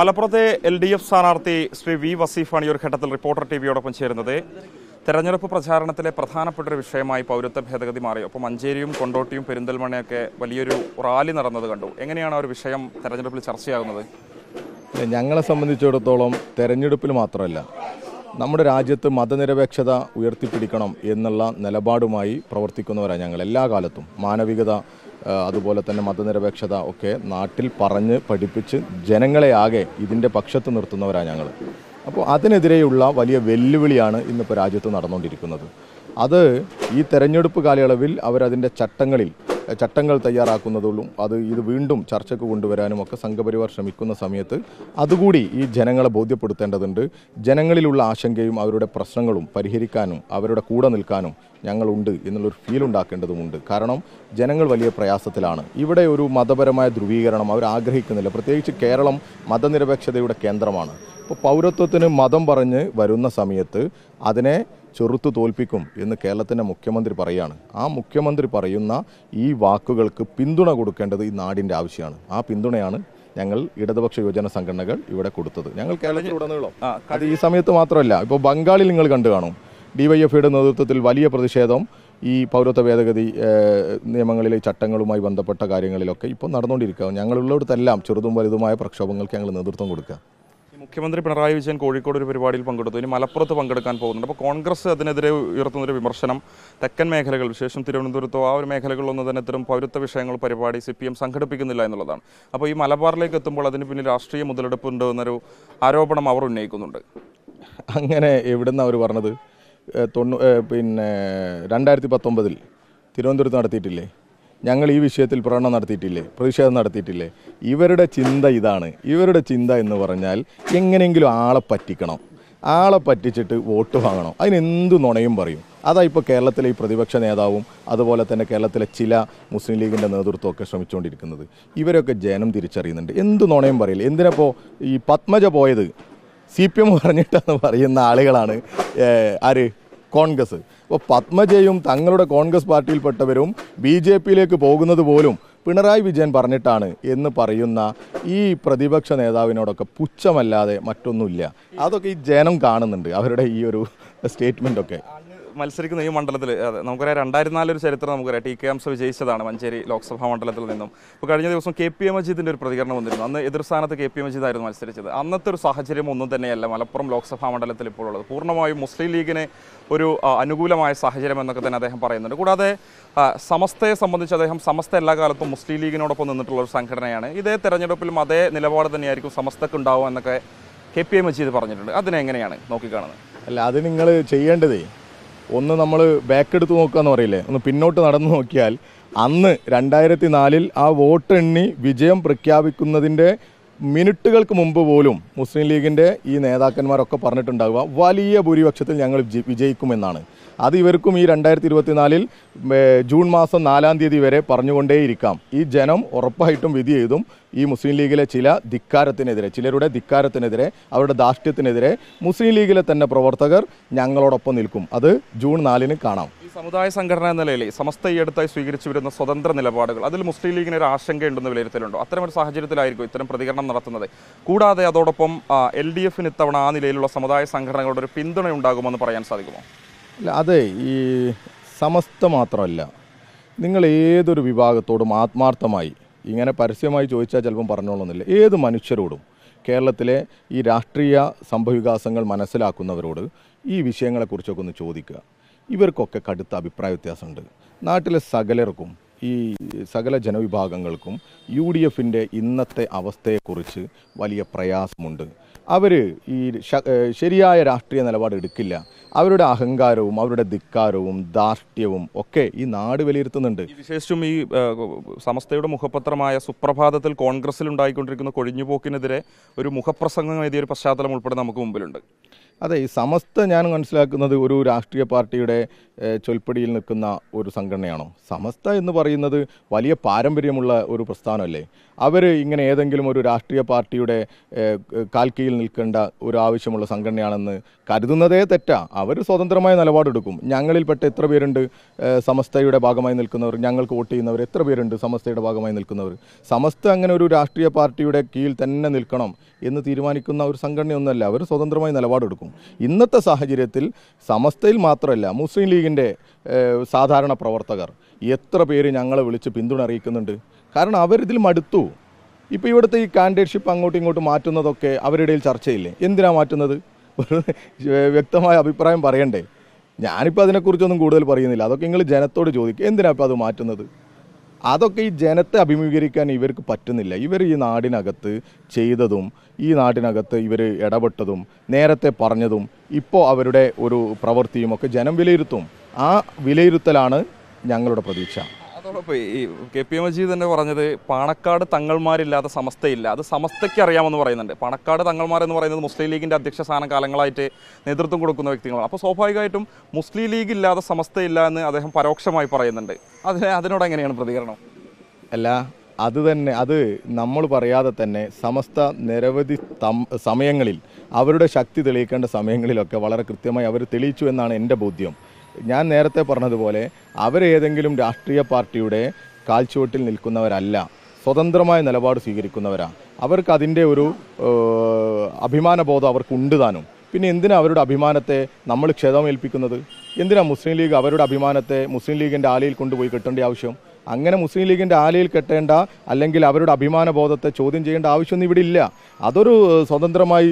മലപ്പുറത്തെ L D F സ്ഥാനാർത്ഥി Shri V വസീഫാണ് ഈ ഒരു ഘട്ടത്തിൽ റിപ്പോർട്ടർ ടി വിയോടൊപ്പം ചേരുന്നത് തെരഞ്ഞെടുപ്പ് പ്രചാരണത്തിലെ പ്രധാനപ്പെട്ട ഒരു വിഷയമായി പൗരത്വ ഭേദഗതി മാറി ഒപ്പം മഞ്ചേരിയും കൊണ്ടോട്ടിയും പെരിന്തൽമണ്ണയൊക്കെ വലിയൊരു റാലി നടന്നത് കണ്ടു എങ്ങനെയാണ് ആ ഒരു വിഷയം തെരഞ്ഞെടുപ്പിൽ ചർച്ചയാകുന്നത് ഞങ്ങളെ സംബന്ധിച്ചിടത്തോളം തെരഞ്ഞെടുപ്പിൽ മാത്രമല്ല നമ്മുടെ രാജ്യത്ത് മതനിരപേക്ഷത ഉയർത്തിപ്പിടിക്കണം എന്നുള്ള നിലപാടുമായി പ്രവർത്തിക്കുന്നവരാണ് ഞങ്ങൾ എല്ലാ കാലത്തും മാനവികത അതുപോലെ തന്നെ മതനിരപേക്ഷത ഒക്കെ നാട്ടിൽ പറഞ്ഞ് പഠിപ്പിച്ച് ജനങ്ങളെ ആകെ ഇതിൻ്റെ പക്ഷത്ത് നിർത്തുന്നവരാണ് ഞങ്ങൾ അപ്പോൾ അതിനെതിരെയുള്ള വലിയ വെല്ലുവിളിയാണ് ഇന്നിപ്പോൾ രാജ്യത്ത് നടന്നുകൊണ്ടിരിക്കുന്നത് അത് ഈ തെരഞ്ഞെടുപ്പ് കാലയളവിൽ അവരതിൻ്റെ ചട്ടങ്ങളിൽ ചട്ടങ്ങൾ തയ്യാറാക്കുന്നതുള്ളൂ അത് ഇത് വീണ്ടും ചർച്ചയ്ക്ക് കൊണ്ടുവരാനും ഒക്കെ സംഘപരിവാർ ശ്രമിക്കുന്ന സമയത്ത് അതുകൂടി ഈ ജനങ്ങളെ ബോധ്യപ്പെടുത്തേണ്ടതുണ്ട് ജനങ്ങളിലുള്ള ആശങ്കയും അവരുടെ പ്രശ്നങ്ങളും പരിഹരിക്കാനും അവരുടെ കൂടെ നിൽക്കാനും ഞങ്ങളുണ്ട് എന്നുള്ളൊരു ഫീൽ ഉണ്ടാക്കേണ്ടതുമുണ്ട് കാരണം ജനങ്ങൾ വലിയ പ്രയാസത്തിലാണ് ഇവിടെ ഒരു മതപരമായ ധ്രുവീകരണം അവർ ആഗ്രഹിക്കുന്നില്ല പ്രത്യേകിച്ച് കേരളം മതനിരപേക്ഷതയുടെ കേന്ദ്രമാണ് ഇപ്പോൾ പൗരത്വത്തിന് മതം പറഞ്ഞ് വരുന്ന സമയത്ത് അതിനെ ചെറുത്തു തോൽപ്പിക്കും എന്ന് കേരളത്തിൻ്റെ മുഖ്യമന്ത്രി പറയുകയാണ് ആ മുഖ്യമന്ത്രി പറയുന്ന ഈ വാക്കുകൾക്ക് പിന്തുണ കൊടുക്കേണ്ടത് ഈ നാടിൻ്റെ ആവശ്യമാണ് ആ പിന്തുണയാണ് ഞങ്ങൾ ഇടതുപക്ഷ യുവജന സംഘടനകൾ ഇവിടെ കൊടുത്തത് ഞങ്ങൾ കേരളത്തിലുടനീളം അത് ഈ സമയത്ത് മാത്രമല്ല ഇപ്പോൾ ബംഗാളിൽ നിങ്ങൾ കണ്ടു കാണും ഡിവൈഎഫ്ഐയുടെ നേതൃത്വത്തിൽ വലിയ പ്രതിഷേധം ഈ പൗരത്വ ഭേദഗതി നിയമങ്ങളിലെ ചട്ടങ്ങളുമായി ബന്ധപ്പെട്ട കാര്യങ്ങളിലൊക്കെ ഇപ്പോൾ നടന്നുകൊണ്ടിരിക്കുക ഞങ്ങളുള്ളിടത്തെല്ലാം ചെറുതും വലുതുമായ പ്രക്ഷോഭങ്ങൾക്ക് ഞങ്ങൾ നേതൃത്വം കൊടുക്കുക മുഖ്യമന്ത്രി പിണറായി വിജയൻ കോഴിക്കോട് ഒരു പരിപാടിയിൽ പങ്കെടുത്തു ഇനി മലപ്പുറത്ത് പങ്കെടുക്കാൻ പോകുന്നുണ്ട് അപ്പോൾ കോൺഗ്രസ് അതിനെതിരെ ഉയർത്തുന്ന ഒരു വിമർശനം തെക്കൻ മേഖലകൾ വിശേഷം തിരുവനന്തപുരത്തോ ആ ഒരു മേഖലകളിലൊന്നും തന്നെ ഇത്തരം പൗരത്വ വിഷയങ്ങൾ പരിപാടി സി പി എം സംഘടിപ്പിക്കുന്നില്ല എന്നുള്ളതാണ് അപ്പോൾ ഈ മലബാറിലേക്ക് എത്തുമ്പോൾ അതിന് പിന്നിൽ രാഷ്ട്രീയ മുതലെടുപ്പുണ്ട് എന്നൊരു ആരോപണം അവർ ഉന്നയിക്കുന്നുണ്ട് അങ്ങനെ എവിടുന്ന് അവർ പറഞ്ഞത് തൊണ്ണൂ പിന്നെ രണ്ടായിരത്തി പത്തൊമ്പതിൽ തിരുവനന്തപുരത്ത് നടത്തിയിട്ടില്ലേ ഞങ്ങൾ ഈ വിഷയത്തിൽ പ്രകടനം നടത്തിയിട്ടില്ലേ പ്രതിഷേധം നടത്തിയിട്ടില്ലേ ഇവരുടെ ചിന്ത ഇതാണ് ഇവരുടെ ചിന്ത എന്ന് പറഞ്ഞാൽ എങ്ങനെയെങ്കിലും ആളെ പറ്റിക്കണം ആളെ പറ്റിച്ചിട്ട് വോട്ട് വാങ്ങണം അതിനെന്തു നുണയും പറയും അതാ ഇപ്പോൾ കേരളത്തിലെ ഈ പ്രതിപക്ഷ നേതാവും അതുപോലെ തന്നെ കേരളത്തിലെ ചില മുസ്ലിം ലീഗിൻ്റെ നേതൃത്വമൊക്കെ ശ്രമിച്ചുകൊണ്ടിരിക്കുന്നത് ഇവരൊക്കെ ജനം തിരിച്ചറിയുന്നുണ്ട് എന്ത് നുണയും പറയില്ല എന്തിനപ്പോൾ ഈ പത്മജ പോയത് സി പി എം പറഞ്ഞിട്ടെന്ന് പറയുന്ന ആളുകളാണ് ആര് കോൺഗ്രസ് അപ്പോൾ പത്മജയും തങ്ങളുടെ കോൺഗ്രസ് പാർട്ടിയിൽപ്പെട്ടവരും ബി ജെ പിയിലേക്ക് പോകുന്നത് പോലും പിണറായി വിജയൻ പറഞ്ഞിട്ടാണ് എന്ന് പറയുന്ന ഈ പ്രതിപക്ഷ നേതാവിനോടൊക്കെ പുച്ഛമല്ലാതെ മറ്റൊന്നുമില്ല അതൊക്കെ ഈ ജനം കാണുന്നുണ്ട് അവരുടെ ഈ ഒരു സ്റ്റേറ്റ്മെൻ്റൊക്കെ മത്സരിക്കുന്ന ഈ മണ്ഡലത്തിൽ നമുക്കറിയാം രണ്ടായിരത്തി നാലൊരു ചരിത്രം നമുക്കറിയാം ടി കെ എംസ് വിജയിച്ചതാണ് മഞ്ചേരി ലോക്സഭാ മണ്ഡലത്തിൽ നിന്നും ഇപ്പോൾ കഴിഞ്ഞ ദിവസം കെ പി എ മജീദിൻ്റെ ഒരു പ്രതികരണം വന്നിരുന്നു അന്ന് എതിർ സ്ഥാനത്ത് കെ പി എ മജീദായിരുന്നു മത്സരിച്ചത് അന്നത്തെ ഒരു സാഹചര്യം ഒന്നും തന്നെയല്ല മലപ്പുറം ലോക്സഭാ മണ്ഡലത്തിൽ ഇപ്പോഴുള്ളത് പൂർണ്ണമായും മുസ്ലിം ലീഗിനെ ഒരു അനുകൂലമായ സാഹചര്യം എന്നൊക്കെ തന്നെ അദ്ദേഹം പറയുന്നുണ്ട് കൂടാതെ സമസ്തയെ സംബന്ധിച്ച് അദ്ദേഹം സമസ്ത എല്ലാ കാലത്തും മുസ്ലിം ലീഗിനോടൊപ്പം നിന്നിട്ടുള്ള ഒരു സംഘടനയാണ് ഇതേ തെരഞ്ഞെടുപ്പിലും അതേ നിലപാട് തന്നെയായിരിക്കും സമസ്തക്ക് ഉണ്ടാവുക എന്നൊക്കെ കെ പി എ മജീദ് പറഞ്ഞിട്ടുണ്ട് അതിനെങ്ങനെയാണ് നോക്കിക്കാണുന്നത് അല്ല അത് നിങ്ങൾ ചെയ്യേണ്ടതേ ഒന്ന് നമ്മൾ ബാക്ക് എടുത്ത് നോക്കുക എന്ന് പറയില്ലേ ഒന്ന് പിന്നോട്ട് നടന്നു നോക്കിയാൽ അന്ന് രണ്ടായിരത്തി നാലിൽ ആ വോട്ട് എണ്ണി വിജയം പ്രഖ്യാപിക്കുന്നതിൻ്റെ മിനിറ്റുകൾക്ക് മുമ്പ് പോലും മുസ്ലിം ലീഗിൻ്റെ ഈ നേതാക്കന്മാരൊക്കെ പറഞ്ഞിട്ടുണ്ടാകുക വലിയ ഭൂരിപക്ഷത്തിൽ ഞങ്ങൾ വിജയിക്കുമെന്നാണ് അത് ഇവർക്കും ഈ രണ്ടായിരത്തി ഇരുപത്തിനാലിൽ ജൂൺ മാസം നാലാം തീയതി വരെ പറഞ്ഞുകൊണ്ടേയിരിക്കാം ഈ ജനം ഉറപ്പായിട്ടും വിധി എഴുതും ഈ മുസ്ലിം ലീഗിലെ ചില ധിക്കാരത്തിനെതിരെ ചിലരുടെ ധിക്കാരത്തിനെതിരെ അവരുടെ ധാർഷ്ട്യത്തിനെതിരെ മുസ്ലിം ലീഗിലെ തന്നെ പ്രവർത്തകർ ഞങ്ങളോടൊപ്പം നിൽക്കും അത് ജൂൺ നാലിന് കാണാം ഈ സമുദായ സംഘടന എന്ന നിലയിൽ സമസ്ത ഈയടുത്തായി സ്വീകരിച്ചു വരുന്ന സ്വതന്ത്ര നിലപാടുകൾ അതിൽ മുസ്ലിം ലീഗിന് ഒരു ആശങ്കയുണ്ടെന്ന് വിലയിരുത്തലുണ്ടോ അത്തരമൊരു സാഹചര്യത്തിലായിരിക്കും ഇത്തരം പ്രതികരണം നടത്തുന്നത് കൂടാതെ അതോടൊപ്പം എൽ ഡി എഫിന് ഇത്തവണ ആ നിലയിലുള്ള സമുദായ സംഘടനകളുടെ ഒരു പിന്തുണ ഉണ്ടാകുമെന്ന് പറയാൻ സാധിക്കുമോ അതെ ഈ സമസ്ത മാത്രമല്ല നിങ്ങൾ ഏതൊരു വിഭാഗത്തോടും ആത്മാർത്ഥമായി ഇങ്ങനെ പരസ്യമായി ചോദിച്ചാൽ ചിലപ്പം പറഞ്ഞോളൊന്നില്ല ഏത് മനുഷ്യരോടും കേരളത്തിലെ ഈ രാഷ്ട്രീയ സംഭവവികാസങ്ങൾ മനസ്സിലാക്കുന്നവരോട് ഈ വിഷയങ്ങളെക്കുറിച്ചൊക്കെ ഒന്ന് ചോദിക്കുക ഇവർക്കൊക്കെ കടുത്ത അഭിപ്രായ വ്യത്യാസമുണ്ട് നാട്ടിലെ സകലർക്കും ഈ സകല ജനവിഭാഗങ്ങൾക്കും യു ഡി എഫിൻ്റെ ഇന്നത്തെ അവസ്ഥയെക്കുറിച്ച് വലിയ പ്രയാസമുണ്ട് അവർ ഈ ശരിയായ രാഷ്ട്രീയ നിലപാട് എടുക്കില്ല അവരുടെ അഹങ്കാരവും അവരുടെ ധിക്കാരവും ധാർഷ്ട്യവും ഒക്കെ ഈ നാട് വിലയിരുത്തുന്നുണ്ട് വിശേഷിച്ചും ഈ സമസ്തയുടെ മുഖപത്രമായ സുപ്രഭാതത്തിൽ കോൺഗ്രസിൽ ഉണ്ടായിക്കൊണ്ടിരിക്കുന്ന കൊഴിഞ്ഞുപോക്കിനെതിരെ ഒരു മുഖപ്രസംഗം എഴുതിയ ഒരു പശ്ചാത്തലം ഉൾപ്പെടെ നമുക്ക് മുമ്പിലുണ്ട് അതെ ഈ സമസ്ത ഞാൻ മനസ്സിലാക്കുന്നത് ഒരു രാഷ്ട്രീയ പാർട്ടിയുടെ ചൊൽപ്പടിയിൽ നിൽക്കുന്ന ഒരു സംഘടനയാണോ സമസ്ത എന്ന് പറയുന്നത് വലിയ പാരമ്പര്യമുള്ള ഒരു പ്രസ്ഥാനമല്ലേ അവർ ഇങ്ങനെ ഏതെങ്കിലും ഒരു രാഷ്ട്രീയ പാർട്ടിയുടെ കാൽക്കീയിൽ നിൽക്കേണ്ട ഒരു ആവശ്യമുള്ള സംഘടനയാണെന്ന് കരുതുന്നതേ തെറ്റാ അവർ സ്വതന്ത്രമായ നിലപാടെടുക്കും ഞങ്ങളിൽപ്പെട്ട എത്ര പേരുണ്ട് സമസ്തയുടെ ഭാഗമായി നിൽക്കുന്നവർ ഞങ്ങൾക്ക് വോട്ട് ചെയ്യുന്നവർ എത്ര പേരുണ്ട് സമസ്തയുടെ ഭാഗമായി നിൽക്കുന്നവർ സമസ്ത അങ്ങനെ ഒരു രാഷ്ട്രീയ പാർട്ടിയുടെ കീഴിൽ തന്നെ നിൽക്കണം എന്ന് തീരുമാനിക്കുന്ന ഒരു സംഘടനയൊന്നുമല്ല അവർ സ്വതന്ത്രമായി നിലപാടെടുക്കും ഇന്നത്തെ സാഹചര്യത്തിൽ സമസ്തയിൽ മാത്രമല്ല മുസ്ലിം ലീഗിൻ്റെ സാധാരണ പ്രവർത്തകർ എത്ര പേര് ഞങ്ങളെ വിളിച്ച് പിന്തുണ അറിയിക്കുന്നുണ്ട് കാരണം അവരിതിൽ മടുത്തു ഇപ്പോൾ ഇവിടുത്തെ ഈ കാൻഡിഡേറ്റ്ഷിപ്പ് അങ്ങോട്ടും ഇങ്ങോട്ടും മാറ്റുന്നതൊക്കെ അവരുടെ ചർച്ചയില്ലേ എന്തിനാണ് മാറ്റുന്നത് വ്യക്തമായ അഭിപ്രായം പറയണ്ടേ ഞാനിപ്പോൾ അതിനെക്കുറിച്ചൊന്നും കൂടുതൽ പറയുന്നില്ല അതൊക്കെ നിങ്ങൾ ജനത്തോട് ചോദിക്കുക എന്തിനാണ് ഇപ്പോൾ അത് മാറ്റുന്നത് അതൊക്കെ ഈ ജനത്തെ അഭിമുഖീകരിക്കാൻ ഇവർക്ക് പറ്റുന്നില്ല ഇവർ ഈ നാടിനകത്ത് ചെയ്തതും ഈ നാടിനകത്ത് ഇവർ ഇടപെട്ടതും നേരത്തെ പറഞ്ഞതും ഇപ്പോൾ അവരുടെ ഒരു പ്രവൃത്തിയും ഒക്കെ ജനം വിലയിരുത്തും ആ വിലയിരുത്തലാണ് ഞങ്ങളുടെ പ്രതീക്ഷ അതോടൊപ്പം ഈ കെ പി മജീദ് തന്നെ പറഞ്ഞത് പാണക്കാട് തങ്ങൾമാരില്ലാത്ത സമസ്തയില്ല അത് സമസ്തയ്ക്ക് അറിയാമെന്ന് പറയുന്നുണ്ട് പാണക്കാട് തങ്ങൾമാരെന്ന് പറയുന്നത് മുസ്ലിം ലീഗിൻ്റെ അധ്യക്ഷ സ്ഥാനം കാലങ്ങളായിട്ട് നേതൃത്വം കൊടുക്കുന്ന വ്യക്തികളാണ് അപ്പോൾ സ്വാഭാവികമായിട്ടും മുസ്ലിം ലീഗ് ഇല്ലാതെ സമസ്തയില്ല എന്ന് അദ്ദേഹം പരോക്ഷമായി പറയുന്നുണ്ട് അതിന് അതിനോട് എങ്ങനെയാണ് പ്രതികരണം അല്ല അത് തന്നെ അത് നമ്മൾ പറയാതെ തന്നെ സമസ്ത നിരവധി സമയങ്ങളിൽ അവരുടെ ശക്തി തെളിയിക്കേണ്ട സമയങ്ങളിലൊക്കെ വളരെ കൃത്യമായി അവർ തെളിയിച്ചു എന്നാണ് എൻ്റെ ബോധ്യം ഞാൻ നേരത്തെ പറഞ്ഞതുപോലെ അവരേതെങ്കിലും രാഷ്ട്രീയ പാർട്ടിയുടെ കാൽച്ചുവട്ടിൽ നിൽക്കുന്നവരല്ല സ്വതന്ത്രമായ നിലപാട് സ്വീകരിക്കുന്നവരാണ് അവർക്ക് അതിൻ്റെ ഒരു അഭിമാനബോധം അവർക്കുണ്ട് താനും പിന്നെ എന്തിനാണ് അവരുടെ അഭിമാനത്തെ നമ്മൾ ക്ഷതമേൽപ്പിക്കുന്നത് എന്തിനാണ് മുസ്ലിം ലീഗ് അവരുടെ അഭിമാനത്തെ മുസ്ലിം ലീഗിൻ്റെ ആലയിൽ കൊണ്ടുപോയി കെട്ടേണ്ട ആവശ്യം അങ്ങനെ മുസ്ലിം ലീഗിൻ്റെ ആലയിൽ കെട്ടേണ്ട അല്ലെങ്കിൽ അവരുടെ അഭിമാനബോധത്തെ ചോദ്യം ചെയ്യേണ്ട ആവശ്യമൊന്നും ഇവിടെ ഇല്ല അതൊരു സ്വതന്ത്രമായി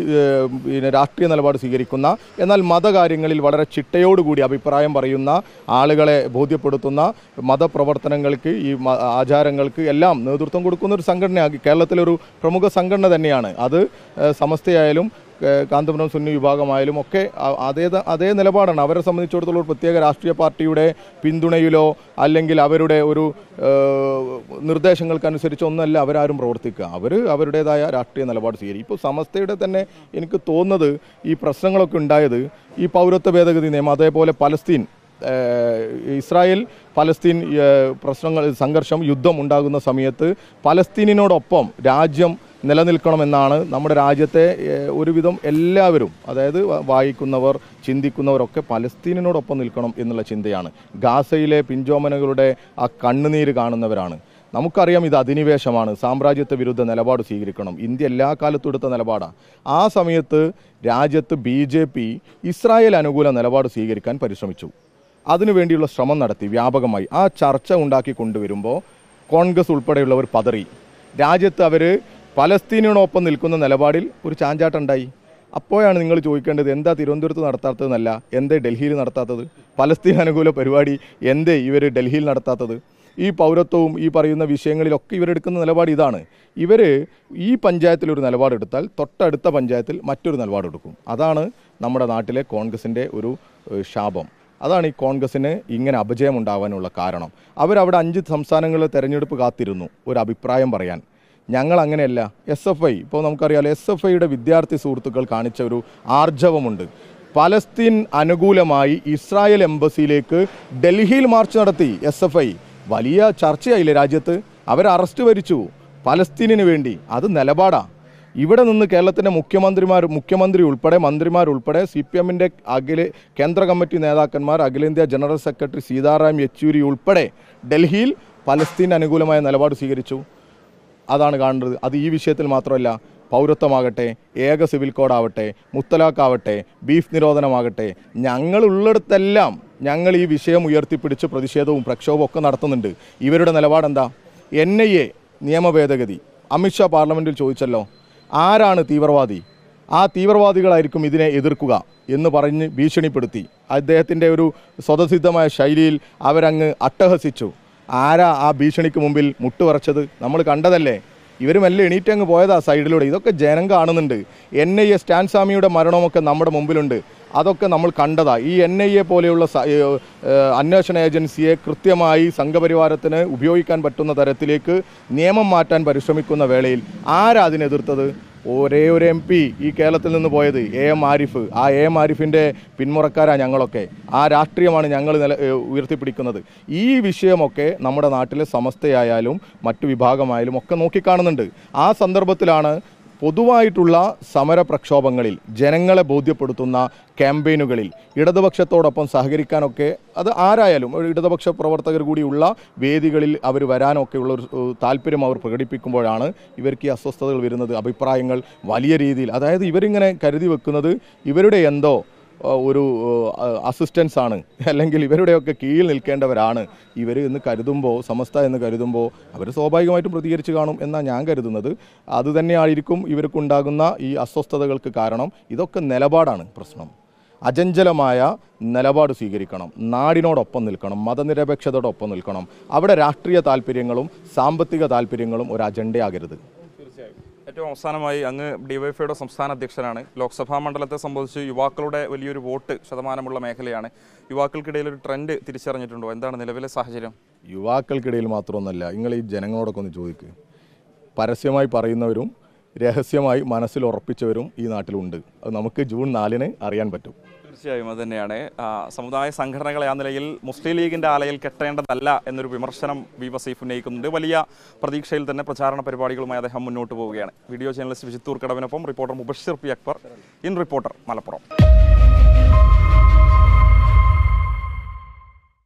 പിന്നെ രാഷ്ട്രീയ നിലപാട് സ്വീകരിക്കുന്ന എന്നാൽ മതകാര്യങ്ങളിൽ വളരെ ചിട്ടയോടുകൂടി അഭിപ്രായം പറയുന്ന ആളുകളെ ബോധ്യപ്പെടുത്തുന്ന മതപ്രവർത്തനങ്ങൾക്ക് ഈ ആചാരങ്ങൾക്ക് എല്ലാം നേതൃത്വം കൊടുക്കുന്ന ഒരു സംഘടനയാണ് കേരളത്തിലൊരു പ്രമുഖ സംഘടന തന്നെയാണ് അത് സമസ്തയായാലും കാന്തപുരം സുന്നി വിഭാഗമായാലും ഒക്കെ അതേ അതേ നിലപാടാണ് അവരെ സംബന്ധിച്ചിടത്തോളം ഒരു പ്രത്യേക രാഷ്ട്രീയ പാർട്ടിയുടെ പിന്തുണയിലോ അല്ലെങ്കിൽ അവരുടെ ഒരു ഒന്നല്ല അവരാരും പ്രവർത്തിക്കുക അവർ അവരുടേതായ രാഷ്ട്രീയ നിലപാട് സ്വീകരിക്കും ഇപ്പോൾ സമസ്തയുടെ തന്നെ എനിക്ക് തോന്നുന്നത് ഈ പ്രശ്നങ്ങളൊക്കെ ഉണ്ടായത് ഈ പൗരത്വ ഭേദഗതി നിയമം അതേപോലെ പലസ്തീൻ ഇസ്രായേൽ പലസ്തീൻ പ്രശ്നങ്ങൾ സംഘർഷം യുദ്ധം ഉണ്ടാകുന്ന സമയത്ത് പലസ്തീനിനോടൊപ്പം രാജ്യം നിലനിൽക്കണമെന്നാണ് നമ്മുടെ രാജ്യത്തെ ഒരുവിധം എല്ലാവരും അതായത് വായിക്കുന്നവർ ചിന്തിക്കുന്നവരൊക്കെ പലസ്തീനിനോടൊപ്പം നിൽക്കണം എന്നുള്ള ചിന്തയാണ് ഗാസയിലെ പിഞ്ചോമനകളുടെ ആ കണ്ണുനീര് കാണുന്നവരാണ് നമുക്കറിയാം ഇത് അധിനിവേശമാണ് സാമ്രാജ്യത്വ വിരുദ്ധ നിലപാട് സ്വീകരിക്കണം ഇന്ത്യ എല്ലാ കാലത്തും എടുത്ത നിലപാടാണ് ആ സമയത്ത് രാജ്യത്ത് ബി ഇസ്രായേൽ അനുകൂല നിലപാട് സ്വീകരിക്കാൻ പരിശ്രമിച്ചു അതിനുവേണ്ടിയുള്ള ശ്രമം നടത്തി വ്യാപകമായി ആ ചർച്ച ഉണ്ടാക്കി കൊണ്ടുവരുമ്പോൾ കോൺഗ്രസ് ഉൾപ്പെടെയുള്ളവർ പതറി രാജ്യത്ത് അവർ പലസ്തീനോടൊപ്പം നിൽക്കുന്ന നിലപാടിൽ ഒരു ചാഞ്ചാട്ടുണ്ടായി അപ്പോഴാണ് നിങ്ങൾ ചോദിക്കേണ്ടത് എന്താ തിരുവനന്തപുരത്ത് നടത്താത്തതെന്നല്ല എന്തേ ഡൽഹിയിൽ നടത്താത്തത് പലസ്തീൻ അനുകൂല പരിപാടി എന്തേ ഇവർ ഡൽഹിയിൽ നടത്താത്തത് ഈ പൗരത്വവും ഈ പറയുന്ന വിഷയങ്ങളിലൊക്കെ ഇവരെടുക്കുന്ന നിലപാട് ഇതാണ് ഇവർ ഈ പഞ്ചായത്തിൽ ഒരു നിലപാടെടുത്താൽ തൊട്ടടുത്ത പഞ്ചായത്തിൽ മറ്റൊരു നിലപാടെടുക്കും അതാണ് നമ്മുടെ നാട്ടിലെ കോൺഗ്രസിൻ്റെ ഒരു ശാപം അതാണ് ഈ കോൺഗ്രസിന് ഇങ്ങനെ അപജയം ഉണ്ടാകാനുള്ള കാരണം അവരവിടെ അഞ്ച് സംസ്ഥാനങ്ങളിൽ തെരഞ്ഞെടുപ്പ് കാത്തിരുന്നു ഒരു അഭിപ്രായം പറയാൻ ഞങ്ങൾ അങ്ങനെയല്ല എസ് എഫ് ഐ ഇപ്പോൾ നമുക്കറിയാം എസ് എഫ് ഐയുടെ വിദ്യാർത്ഥി സുഹൃത്തുക്കൾ കാണിച്ച ഒരു ആർജവമുണ്ട് പലസ്തീൻ അനുകൂലമായി ഇസ്രായേൽ എംബസിയിലേക്ക് ഡൽഹിയിൽ മാർച്ച് നടത്തി എസ് എഫ് ഐ വലിയ ചർച്ചയായില്ലേ രാജ്യത്ത് അവർ അറസ്റ്റ് വരിച്ചു പലസ്തീനിന് വേണ്ടി അത് നിലപാടാണ് ഇവിടെ നിന്ന് കേരളത്തിൻ്റെ മുഖ്യമന്ത്രിമാർ മുഖ്യമന്ത്രി ഉൾപ്പെടെ മന്ത്രിമാരുൾപ്പെടെ സി പി എമ്മിൻ്റെ അഖില കേന്ദ്ര കമ്മിറ്റി നേതാക്കന്മാർ അഖിലേന്ത്യാ ജനറൽ സെക്രട്ടറി സീതാറാം യെച്ചൂരി ഉൾപ്പെടെ ഡൽഹിയിൽ പലസ്തീൻ അനുകൂലമായ നിലപാട് സ്വീകരിച്ചു അതാണ് കാണേണ്ടത് അത് ഈ വിഷയത്തിൽ മാത്രമല്ല പൗരത്വമാകട്ടെ ഏക സിവിൽ കോഡാവട്ടെ മുത്തലാഖാവട്ടെ ബീഫ് നിരോധനമാകട്ടെ ഞങ്ങളുള്ളിടത്തെല്ലാം ഞങ്ങൾ ഈ വിഷയം ഉയർത്തിപ്പിടിച്ച് പ്രതിഷേധവും പ്രക്ഷോഭവും ഒക്കെ നടത്തുന്നുണ്ട് ഇവരുടെ നിലപാടെന്താ എൻ ഐ എ നിയമഭേദഗതി അമിത്ഷാ പാർലമെൻറ്റിൽ ചോദിച്ചല്ലോ ആരാണ് തീവ്രവാദി ആ തീവ്രവാദികളായിരിക്കും ഇതിനെ എതിർക്കുക എന്ന് പറഞ്ഞ് ഭീഷണിപ്പെടുത്തി അദ്ദേഹത്തിൻ്റെ ഒരു സ്വതസിദ്ധമായ ശൈലിയിൽ അവരങ്ങ് അട്ടഹസിച്ചു ആരാ ആ ഭീഷണിക്ക് മുമ്പിൽ മുട്ടുവറച്ചത് നമ്മൾ കണ്ടതല്ലേ ഇവരുമെല്ലാം എണീറ്റ് അങ്ങ് പോയതാ സൈഡിലൂടെ ഇതൊക്കെ ജനം കാണുന്നുണ്ട് എൻ ഐ എ സ്റ്റാൻ മരണമൊക്കെ നമ്മുടെ മുമ്പിലുണ്ട് അതൊക്കെ നമ്മൾ കണ്ടതാ ഈ എൻ ഐ എ പോലെയുള്ള അന്വേഷണ ഏജൻസിയെ കൃത്യമായി സംഘപരിവാരത്തിന് ഉപയോഗിക്കാൻ പറ്റുന്ന തരത്തിലേക്ക് നിയമം മാറ്റാൻ പരിശ്രമിക്കുന്ന വേളയിൽ ആരാ അതിനെതിർത്തത് ഒരേ ഒരു എം പി ഈ കേരളത്തിൽ നിന്ന് പോയത് എ എം ആരിഫ് ആ എ എം ആരിഫിൻ്റെ പിന്മുറക്കാരാണ് ഞങ്ങളൊക്കെ ആ രാഷ്ട്രീയമാണ് ഞങ്ങൾ നില ഉയർത്തിപ്പിടിക്കുന്നത് ഈ വിഷയമൊക്കെ നമ്മുടെ നാട്ടിലെ സമസ്തയായാലും മറ്റു വിഭാഗമായാലും ഒക്കെ നോക്കിക്കാണുന്നുണ്ട് ആ സന്ദർഭത്തിലാണ് പൊതുവായിട്ടുള്ള സമര പ്രക്ഷോഭങ്ങളിൽ ജനങ്ങളെ ബോധ്യപ്പെടുത്തുന്ന ക്യാമ്പയിനുകളിൽ ഇടതുപക്ഷത്തോടൊപ്പം സഹകരിക്കാനൊക്കെ അത് ആരായാലും ഒരു ഇടതുപക്ഷ പ്രവർത്തകർ കൂടിയുള്ള വേദികളിൽ അവർ വരാനൊക്കെയുള്ള ഒരു താല്പര്യം അവർ പ്രകടിപ്പിക്കുമ്പോഴാണ് ഇവർക്ക് ഈ അസ്വസ്ഥതകൾ വരുന്നത് അഭിപ്രായങ്ങൾ വലിയ രീതിയിൽ അതായത് ഇവരിങ്ങനെ കരുതി വെക്കുന്നത് ഇവരുടെ എന്തോ ഒരു അസിസ്റ്റൻസ് ആണ് അല്ലെങ്കിൽ ഇവരുടെയൊക്കെ കീഴിൽ നിൽക്കേണ്ടവരാണ് ഇവർ എന്ന് കരുതുമ്പോൾ സമസ്ത എന്ന് കരുതുമ്പോൾ അവർ സ്വാഭാവികമായിട്ടും പ്രതികരിച്ച് കാണും എന്നാണ് ഞാൻ കരുതുന്നത് അതുതന്നെയായിരിക്കും ഇവർക്കുണ്ടാകുന്ന ഈ അസ്വസ്ഥതകൾക്ക് കാരണം ഇതൊക്കെ നിലപാടാണ് പ്രശ്നം അചഞ്ചലമായ നിലപാട് സ്വീകരിക്കണം നാടിനോടൊപ്പം നിൽക്കണം മതനിരപേക്ഷതയോടൊപ്പം നിൽക്കണം അവിടെ രാഷ്ട്രീയ താല്പര്യങ്ങളും സാമ്പത്തിക താല്പര്യങ്ങളും ഒരു അജണ്ടയാകരുത് ഏറ്റവും അവസാനമായി അങ്ങ് ഡിവൈഫൈയുടെ സംസ്ഥാന അധ്യക്ഷനാണ് ലോക്സഭാ മണ്ഡലത്തെ സംബന്ധിച്ച് യുവാക്കളുടെ വലിയൊരു വോട്ട് ശതമാനമുള്ള മേഖലയാണ് യുവാക്കൾക്കിടയിൽ ഒരു ട്രെൻഡ് തിരിച്ചറിഞ്ഞിട്ടുണ്ടോ എന്താണ് നിലവിലെ സാഹചര്യം യുവാക്കൾക്കിടയിൽ മാത്രമൊന്നല്ല നിങ്ങൾ ഈ ജനങ്ങളോടൊക്കെ ഒന്ന് ചോദിക്കുക പരസ്യമായി പറയുന്നവരും രഹസ്യമായി മനസ്സിൽ ഉറപ്പിച്ചവരും ഈ നാട്ടിലുണ്ട് അത് നമുക്ക് ജൂൺ നാലിന് അറിയാൻ പറ്റും തീർച്ചയായും അത് തന്നെയാണ് സമുദായ സംഘടനകളെ ആ നിലയിൽ മുസ്ലിം ലീഗിൻ്റെ ആലയിൽ കെട്ടേണ്ടതല്ല എന്നൊരു വിമർശനം വി വസീഫ് ഉന്നയിക്കുന്നുണ്ട് വലിയ പ്രതീക്ഷയിൽ തന്നെ പ്രചാരണ പരിപാടികളുമായി അദ്ദേഹം മുന്നോട്ട് പോവുകയാണ് വീഡിയോ ജേർണലിസ്റ്റ് വിജിത്തൂർ കടവിനൊപ്പം reporter Mubashir P Akbar in reporter Malappuram